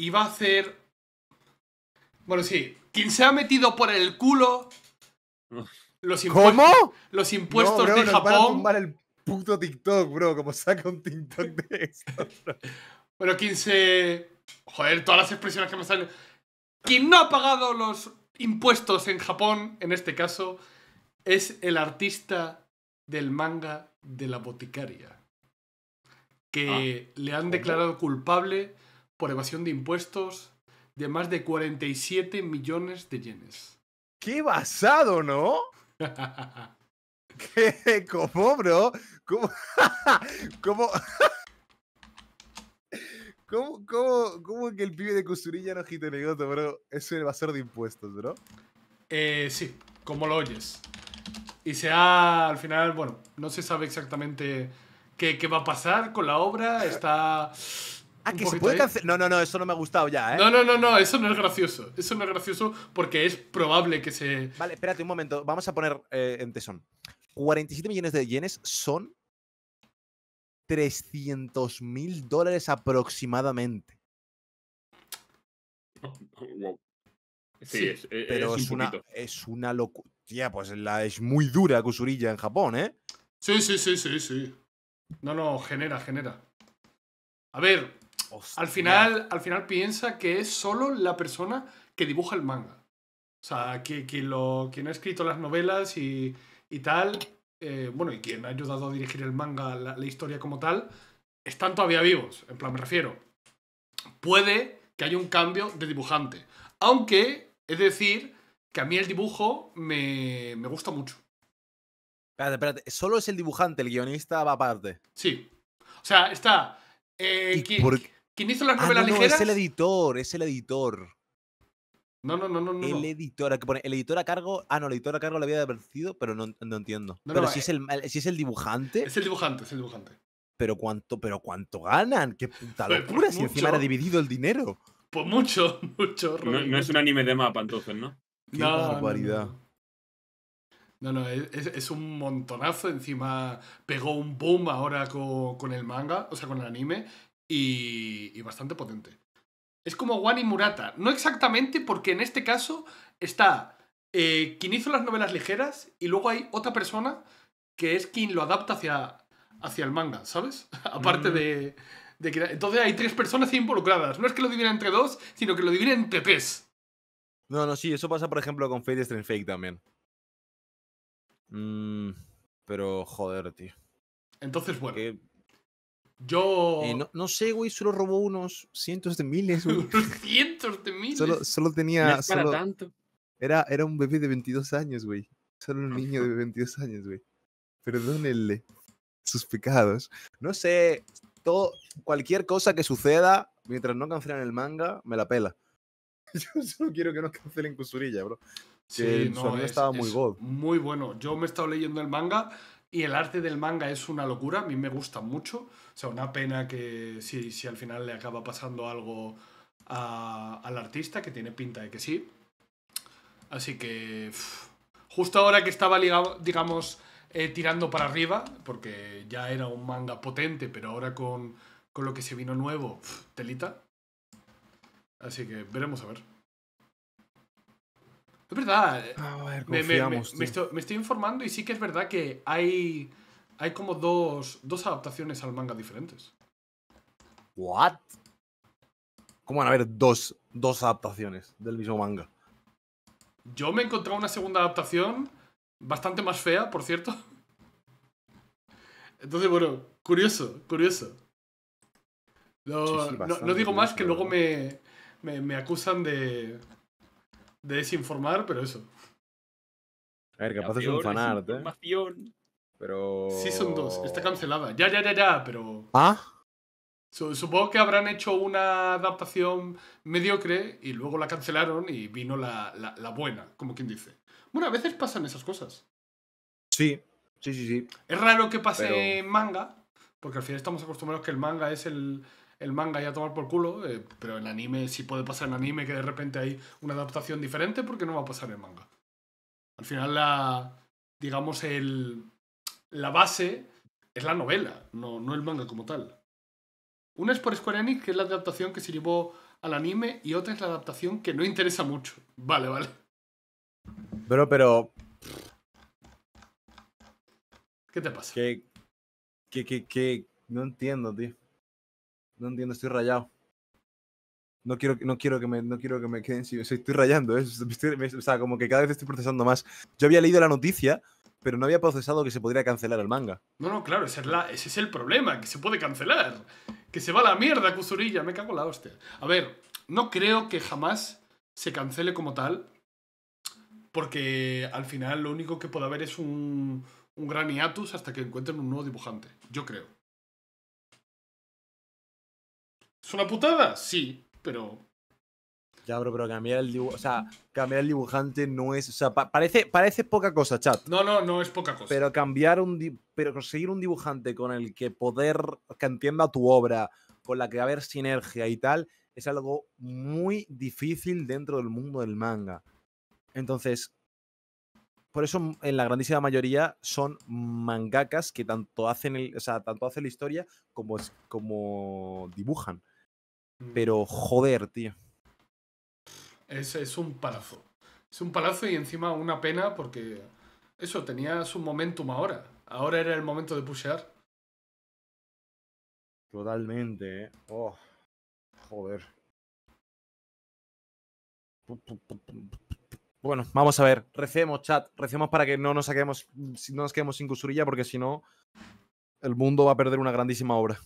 Y va a hacer. Bueno, sí. Quien se ha metido por el culo. Los impuestos, ¿Cómo? Los impuestos de Japón. el puto TikTok, bro. Como saca un TikTok de esto. bueno, quien se. Joder, todas las expresiones que me salen. Quien no ha pagado los impuestos en Japón, en este caso, es el artista del manga de la boticaria. Que ah, le han declarado culpable por evasión de impuestos de más de 47 millones de yenes. ¡Qué basado, ¿no? ¿Qué? ¿Cómo, bro? ¿Cómo? ¿Cómo? ¿Cómo, que el pibe de Cusurilla no gite negocio, bro? Es un evasor de impuestos, bro. Eh, sí, como lo oyes. Y se ha, al final, bueno, no se sabe exactamente qué va a pasar con la obra. Está Ah, que se puede cancelar. No, no, no, eso no me ha gustado ya, ¿eh? No, no, no, no, eso no es gracioso. Eso no es gracioso porque es probable que se. Vale, espérate un momento. Vamos a poner eh, en tesón. 47 millones de yenes son 300 mil dólares aproximadamente. Oh, oh, sí, es, eh, pero es, una, es una locura. Tía, pues la es muy dura Kusurilla en Japón, ¿eh? Sí, sí, sí, sí, sí. No, no, genera, genera. A ver, al final, al final piensa que es solo la persona que dibuja el manga. O sea, que, lo, quien ha escrito las novelas y, tal, eh, bueno, y quien ha ayudado a dirigir el manga, la, historia como tal, están todavía vivos, en plan me refiero. Puede que haya un cambio de dibujante. Aunque, es decir, que a mí el dibujo me, gusta mucho. Espérate, espérate, solo es el dibujante, el guionista va aparte. Sí. O sea, está... Eh, ¿Y por qué? ¿Quién hizo las ah, no, Es el editor, es el editor. No, no, no, no. el editor, el editor a cargo. Ah, no, el editor a cargo lo había advertido, pero no, entiendo. pero si, es eh, el, si es el dibujante. Es el dibujante, es el dibujante. Pero cuánto, pero cuánto ganan, qué puta pues locura, si encima era dividido el dinero. Pues mucho, mucho. No, es un anime de mapa entonces, ¿no? Qué barbaridad. No, no, es, un montonazo. Encima pegó un boom ahora con, con, el manga, o sea, con el anime y, bastante potente. Es como Wani Murata. No exactamente, porque en este caso está eh, quien hizo las novelas ligeras y luego hay otra persona que es quien lo adapta hacia, hacia el manga, ¿sabes? Aparte de, que, Entonces hay tres personas involucradas. No es que lo divida entre dos, sino que lo dividen entre tres. No, no, sí, eso pasa, por ejemplo, con Fate Strange Fake también. Mm, pero, joder, tío. Entonces, bueno. Yo. Eh, no, no, sé, güey, solo robó unos cientos de miles, güey. cientos de miles. Solo, solo tenía. Era, era un bebé de 22 años, güey. Solo un niño de 22 años, güey. Perdónenle sus pecados. No sé, todo, cualquier cosa que suceda mientras no cancelen el manga, me la pela. Yo solo quiero que no cancelen Kusurilla, bro. Sí, no, es, estaba muy Muy bueno. Yo me he estado leyendo el manga y el arte del manga es una locura, a mí me gusta mucho. O sea, una pena que si, si al final le acaba pasando algo al artista, que tiene pinta de que sí. Así que... Justo ahora que estaba, digamos, eh, tirando para arriba, porque ya era un manga potente, pero ahora con, lo que se vino nuevo, telita. Así que veremos a ver verdad. Eh, ah, me, estoy, informando y sí que es verdad que hay, hay como dos, adaptaciones al manga diferentes. ¿What? ¿Cómo van a haber dos, adaptaciones del mismo manga? Yo me he encontrado una segunda adaptación bastante más fea, por cierto. Entonces, bueno, curioso, curioso. No, digo más que luego me acusan de, de desinformar, pero eso. A ver, capaz es un fanart, ¿eh? Pero. son dos. está cancelada. Ya, ya, ya, ya, pero. ¿Ah? Supongo que habrán hecho una adaptación mediocre y luego la cancelaron y vino la, la, buena, como quien dice. Bueno, a veces pasan esas cosas. Sí, sí, sí, sí. Es raro que pase manga, porque al final estamos acostumbrados que el manga es el, el manga ya a tomar por culo, eh, pero el anime si puede pasar en anime que de repente hay una adaptación diferente porque no va a pasar el manga. Al final, la, digamos, el, la base es la novela, no, no el manga como tal. Una es por Square Enix, que es la adaptación que se llevó al anime, y otra es la adaptación que no interesa mucho. Vale, vale. pero, pero. ¿Qué te pasa? Que, que, que. No entiendo, tío. No entiendo, estoy rayado. No quiero, no quiero, que, me, no quiero que me queden estoy rayando. ¿eh? o sea, como que cada vez estoy procesando más. Yo había leído la noticia, pero no había procesado que se podría cancelar el manga. No, no, claro, ese es, el problema, que se puede cancelar. Que se va a la mierda, Kusurilla, me cago en la hostia. A ver, no creo que jamás se cancele como tal, porque al final lo único que puede haber es un, un gran hiatus hasta que encuentren un nuevo dibujante. Yo creo. ¿Es una putada? Sí, pero. Ya, pero cambiar el, o sea, cambiar el dibujante no es. O sea, parece, parece poca cosa, chat. No, no, no es poca cosa. Pero cambiar un. Pero conseguir un dibujante con el que poder. que entienda tu obra, con la que va a haber sinergia y tal, es algo muy difícil dentro del mundo del manga. Entonces, por eso en la grandísima mayoría son mangakas que tanto hacen, el, o sea, tanto hacen la historia como, como dibujan. Mm. Pero joder, tío. Es, es un palazo. Es un palazo y encima una pena porque eso, tenía su momentum ahora. Ahora era el momento de pushear. Totalmente, ¿eh? Oh, joder. Bueno, vamos a ver. Recemos, chat. Recemos para que no nos, saquemos, no nos quedemos sin cusurilla, porque si no, el mundo va a perder una grandísima obra.